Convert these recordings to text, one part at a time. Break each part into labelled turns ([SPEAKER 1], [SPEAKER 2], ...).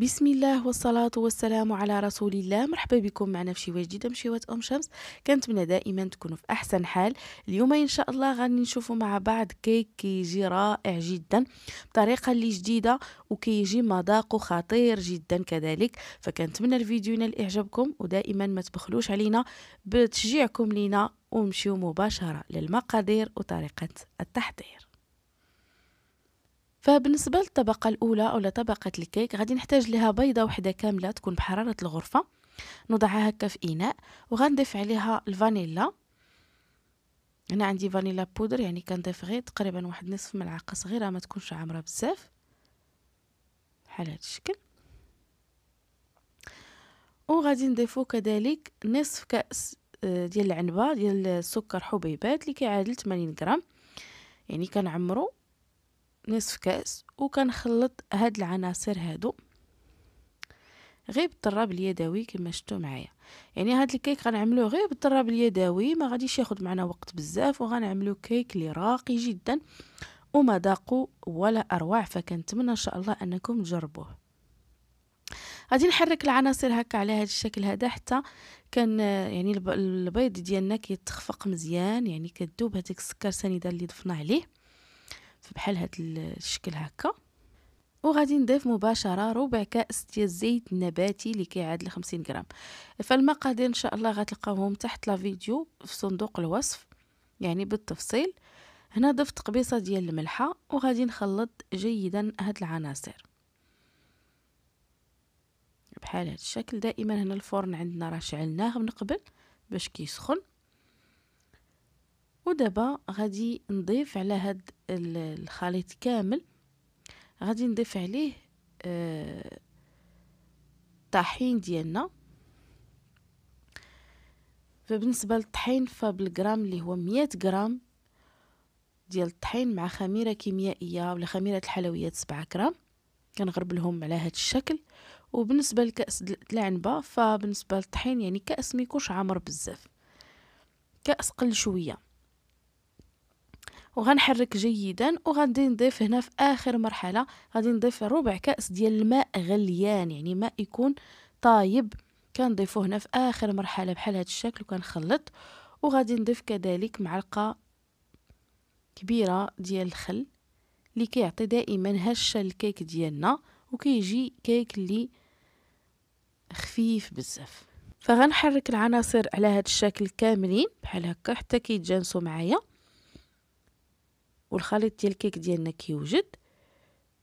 [SPEAKER 1] بسم الله والصلاة والسلام على رسول الله مرحبا بكم معنا في شوية جديدة من شوية أم شمس كنتمنى دائما تكونوا في أحسن حال اليوم إن شاء الله غادي نشوفوا مع بعض كيك كيجي رائع جدا بطريقة اللي جديدة وكيجي مذاق خطير جدا كذلك فكنتمنى الفيديو ينال إعجابكم ودائما ما تبخلوش علينا بتشجيعكم لينا ومشيوا مباشرة للمقادير وطريقة التحضير فبالنسبة للطبقة الأولى أو لطبقة الكيك غادي نحتاج لها بيضة وحدة كاملة تكون بحرارة الغرفة نضعها هكا في إناء وغنضيف عليها الفانيلا هنا عندي فانيلا بودر يعني كنضيف غير تقريبا واحد نصف ملعقة صغيرة ما تكونش عامرة بزاف بحال هذا الشكل وغادي نضيفو كذلك نصف كأس آه، ديال العنبة ديال السكر حبيبات اللي كيعادل 80 غرام يعني كنعمرو نصف كاس وكنخلط هاد العناصر هادو غير بالطراب اليدوي كما شفتوا معايا يعني هاد الكيك غنعملوه غير بالطراب اليدوي ما غاديش ياخد معنا وقت بزاف وغنعملو كيك اللي راقي جدا ومذاقه ولا اروع فكنتمنى ان شاء الله انكم تجربوه غادي نحرك العناصر هكا على هذا الشكل هذا حتى كان يعني البيض ديالنا كيتخفق مزيان يعني كذوب هذيك السكر سنيده اللي ضفنا عليه بحال هاد الشكل هكا وغادي نضيف مباشرة ربع كأس ديال الزيت النباتي اللي كيعادل 50 غرام فالمقادير ان شاء الله غتلقاوهم تحت لا فيديو في صندوق الوصف يعني بالتفصيل هنا ضفت قبيصة ديال الملحة وغادي نخلط جيدا هاد العناصر بحال هاد الشكل دائما هنا الفرن عندنا راه شعلناه من قبل باش كيسخن كي ودابا غادي نضيف على هاد الخليط كامل غادي نضيف عليه الطحين آه، ديالنا فبالنسبه للطحين فبالجرام اللي هو مية غرام ديال الطحين مع خميره كيميائيه ولا خميره الحلويات جرام غرام كنغربلهم على هاد الشكل وبالنسبه لكاس العنبه فبالنسبه للطحين يعني كاس ميكونش عامر بزاف كاس قل شويه وغنحرك جيدا وغادي نضيف هنا في اخر مرحله غادي نضيف ربع كاس ديال الماء غليان يعني ماء يكون طايب كنضيفو هنا في اخر مرحله بحال هذا الشكل وكنخلط وغادي نضيف كذلك معلقه كبيره ديال الخل اللي كيعطي دائما هشه الكيك ديالنا وكيجي كيك اللي خفيف بزاف فغنحرك العناصر على هذا الشكل كاملين بحال هكا حتى كيتجانسوا معايا والخليط ديال الكيك ديالنا كيوجد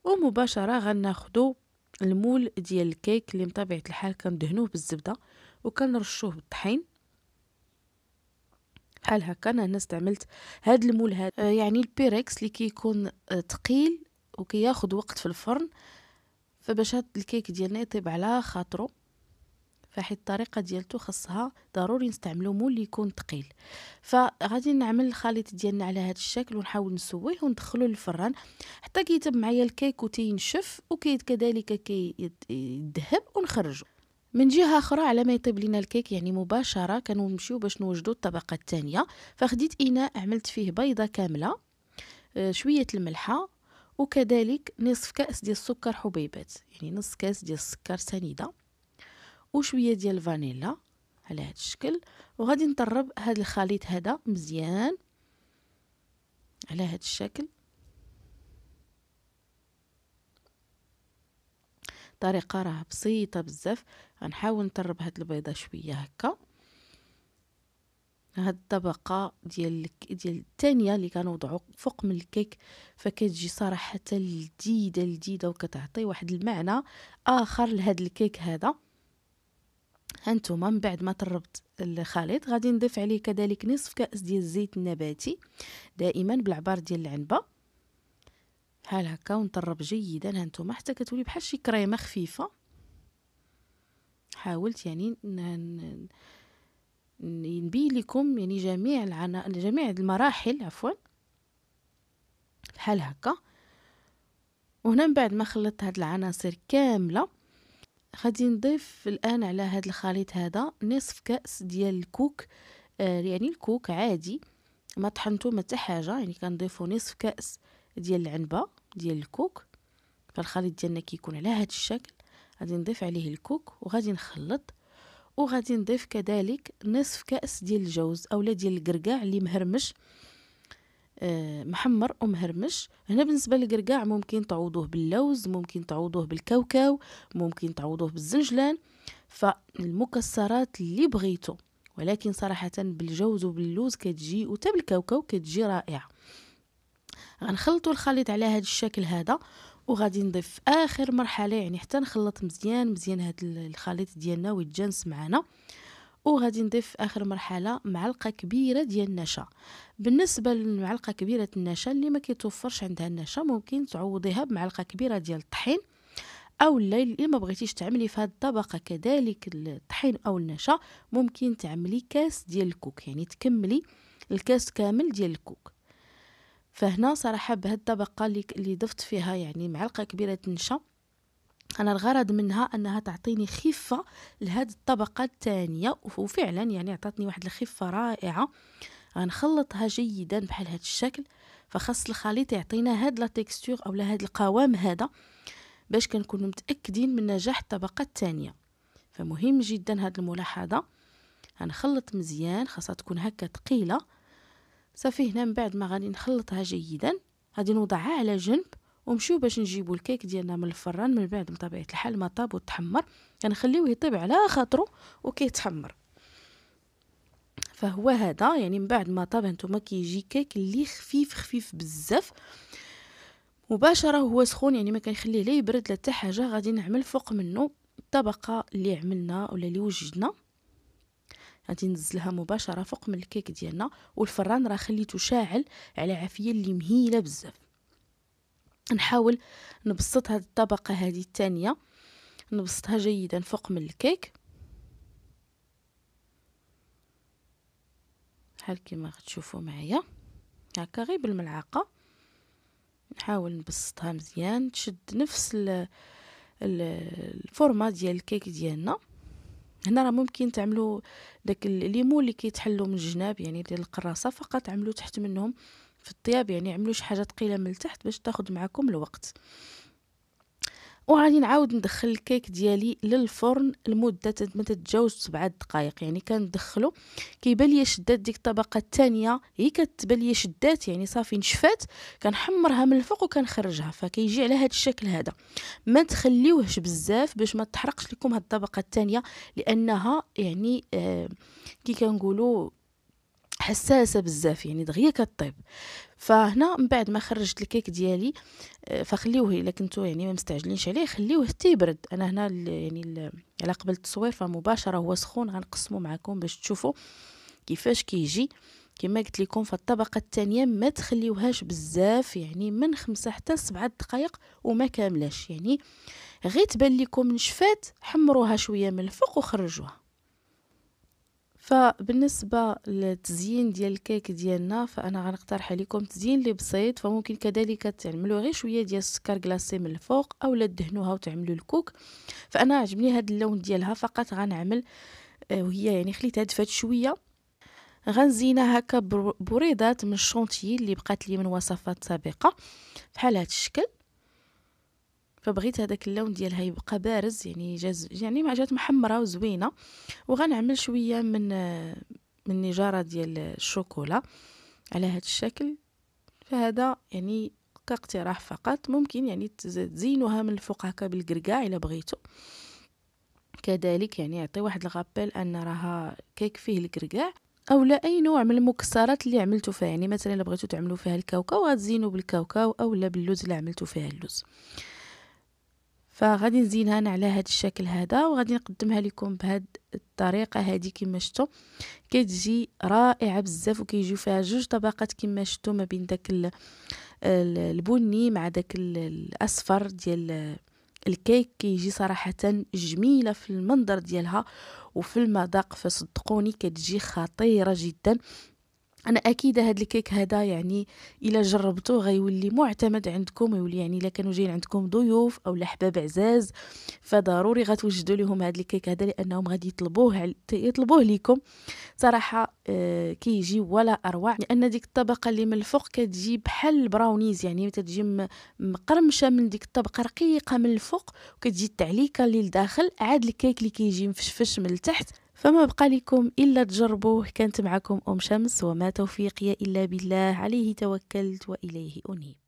[SPEAKER 1] ومباشره غناخدو المول ديال الكيك اللي بطبيعه الحال كندهنوه بالزبده وكنرشوه بالطحين بحال هكا انا استعملت هاد المول هاد آه، يعني البيريكس اللي كيكون ثقيل آه، وكياخد وقت في الفرن فباش هاد الكيك ديالنا يطيب على خاطرو فحيت الطريقه ديالته خاصها ضروري نستعملو مول اللي يكون ثقيل فغادي نعمل الخليط ديالنا على هذا الشكل ونحاول نسويه وندخلو للفران حتى كيتب معايا الكيك وتينشف وكيد كذلك كيذهب ونخرجو من جهه اخرى على ما يطيب لنا الكيك يعني مباشره كنمشيو باش نوجدو الطبقه الثانيه فخديت اناء عملت فيه بيضه كامله آه، شويه الملحه وكذلك نصف كاس ديال السكر حبيبات يعني نص كاس ديال السكر سنيده وشويه ديال الفانيلا على هذا الشكل وغادي نطرب هذا الخليط هذا مزيان على هذا الشكل الطريقه راه بسيطه بزاف غنحاول نطرب هاد البيضه شويه هكا هاد الطبقه ديال ديال الثانيه اللي كنوضعو فوق من الكيك فكتجي صراحه لذيذه لذيذه وكتعطي واحد المعنى اخر لهاد الكيك هذا هانتوما من بعد ما طربت الخليط غادي نضيف عليه كذلك نصف كاس ديال الزيت النباتي دائما بالعبار ديال العنبه بحال هكا ونطرب جيدا هانتوما حتى كتولي بحال شي كريمه خفيفه حاولت يعني نبين لكم يعني جميع العنا... جميع المراحل عفوا بحال هكا وهنا من بعد ما خلطت هاد العناصر كامله غادي نضيف الان على هذا الخليط هذا نصف كاس ديال الكوك آه يعني الكوك عادي ما طحنتو ما حاجه يعني كنضيفو نصف كاس ديال العنبه ديال الكوك فالخليط ديالنا كيكون على هذا الشكل غادي نضيف عليه الكوك وغادي نخلط وغادي نضيف كذلك نصف كاس ديال الجوز اولا ديال الكركاع اللي مهرمش آه، محمر هرمش هنا بالنسبه للقرقاع ممكن تعوضوه باللوز ممكن تعوضوه بالكاوكاو ممكن تعوضوه بالزنجلان فالمكسرات اللي بغيتو ولكن صراحه بالجوز وباللوز كتجي وتا بالكاوكاو كتجي رائعه غنخلطو الخليط على هذا الشكل هذا وغادي نضيف اخر مرحله يعني حتى نخلط مزيان مزيان هذا الخليط ديالنا ويتجانس معنا وغادي نضيف في اخر مرحله معلقه كبيره ديال النشا بالنسبه للمعلقه كبيره النشا اللي ما كيتوفرش عندها النشا ممكن تعوضيها بمعلقه كبيره ديال الطحين او الليل اللي ما بغيتيش تعملي في هذه الطبقه كذلك الطحين او النشا ممكن تعملي كاس ديال الكوك يعني تكملي الكاس كامل ديال الكوك فهنا صراحه بهاد الطبقه اللي ضفت فيها يعني معلقه كبيره النشا أنا الغرض منها أنها تعطيني خفة لهاد الطبقة الثانية وفعلا يعني عطاتني واحد الخفة رائعة غنخلطها جيدا بحال هاد الشكل فخاص الخليط يعطينا هاد لا تيكستور اولا هاد القوام هذا باش كنكونوا متاكدين من نجاح الطبقه الثانيه فمهم جدا هاد الملاحظه غنخلط مزيان خاصها تكون هكا ثقيله صافي هنا من بعد ما غادي نخلطها جيدا غادي نوضعها على جنب ومشيو باش نجيبو الكيك ديالنا من الفران من بعد بطبيعه الحال ما طاب وتحمر كنخليوه يطيب على خاطرو وكيتحمر فهو هذا يعني من بعد ما طاب نتوما كيجي كيك اللي خفيف خفيف بزاف مباشره هو سخون يعني ما كنخليه لا يبرد لا حتى حاجه غادي نعمل فوق منه الطبقه اللي عملنا ولا اللي وجدنا غادي نزلها مباشره فوق من الكيك ديالنا والفران راه خليته شاعل على عافيه اللي مهيله بزاف نحاول نبسط هاد الطبقة هذه الثانية نبسطها جيدا فوق من الكيك بحال كيما غتشوفوا معايا هكا غير بالملعقه نحاول نبسطها مزيان تشد نفس ال الفورما ديال الكيك ديالنا هنا راه ممكن تعملوا داك الليمون اللي كيتحلوا من الجناب يعني ديال القراصه فقط عملوا تحت منهم في الطياب يعني عملوا شي حاجه ثقيله من التحت باش تاخد معكم الوقت وغادي نعاود ندخل الكيك ديالي للفرن لمده ما تتجاوز 7 دقائق يعني كندخلو كيبان ليا شدات ديك الطبقه الثانيه هي كتبان ليا شدات يعني صافي نشفات كنحمرها من الفوق وكنخرجها فكيجي على هذا الشكل هذا ما تخليوهش بزاف باش ما تحرقش لكم هاد الطبقه الثانيه لانها يعني آه كي كنقولوا حساسه بزاف يعني دغيا كطيب فهنا من بعد ما خرجت الكيك ديالي آه، فخليوه الا كنتو يعني ما مستعجلينش عليه خليوه حتى يبرد انا هنا يعني على قبل التصوير فمباشره هو سخون غنقسمو معكم باش تشوفوا كيفاش كيجي كما قلت لكم فالطبقه الثانيه ما تخليوهاش بزاف يعني من خمسة حتى لسبعة دقائق وما كاملاش يعني غير تبان لكم نشفات حمروها شويه من الفوق وخرجوها فبالنسبه للتزيين ديال الكيك ديالنا فانا غنقترح عليكم تزيين اللي بسيط فممكن كذلك تعملوا غير شويه ديال السكر كلاصي من الفوق اولا دهنوها وتعملوا الكوك فانا عجبني هذا اللون ديالها فقط غنعمل آه، وهي يعني خليتها دفات شويه غنزينها هكا بريضات من الشونتيي اللي بقات لي من وصفات سابقه بحال هذا الشكل فبغيت هذاك اللون ديالها يبقى بارز يعني جاز يعني ما جات محمره وزوينه وغنعمل شويه من من نجاره ديال الشوكولا على هذا الشكل فهذا يعني كاقتراح فقط ممكن يعني تزينوها من الفوق هكا بالكركاع الا بغيتو كذلك يعني يعطي واحد الغابيل ان راها كيك فيه الكركاع او لا اي نوع من المكسرات اللي عملتو فيها يعني مثلا الا بغيتو تعملوا فيها الكاوكاو غتزينوا بالكاوكاو او لا باللوز اللي عملتو فيها اللوز فغادي نزينها انا على هذا الشكل هذا وغادي نقدمها لكم بهاد الطريقه هذه كما شفتوا كتجي رائعه بزاف وكيجيو فيها جوج طبقات كما شفتوا ما بين داك البني مع داك الاصفر ديال الكيك كيجي صراحة جميلة في المنظر ديالها وفي المذاق فصدقوني كتجي خطيرة جدا انا اكيد هاد الكيك هذا يعني الا جربتوه غيولي معتمد عندكم ويولي يعني الا كانوا جايين عندكم ضيوف او احباب عزاز فضروري غتوجدوا لهم هاد الكيك هذا لانهم غادي يطلبوه يطلبوه ليكم صراحه آه كيجي ولا اروع لان ديك الطبقه اللي من الفوق كتجي بحال البراونيز يعني تتجي مقرمشه من ديك الطبقه رقيقه من الفوق وكتجي التعليكه اللي لداخل عاد الكيك اللي كيجي مفشفش من التحت فما بقى لكم إلا تجربوه كانت معكم أم شمس وما توفيقي إلا بالله عليه توكلت وإليه أنيب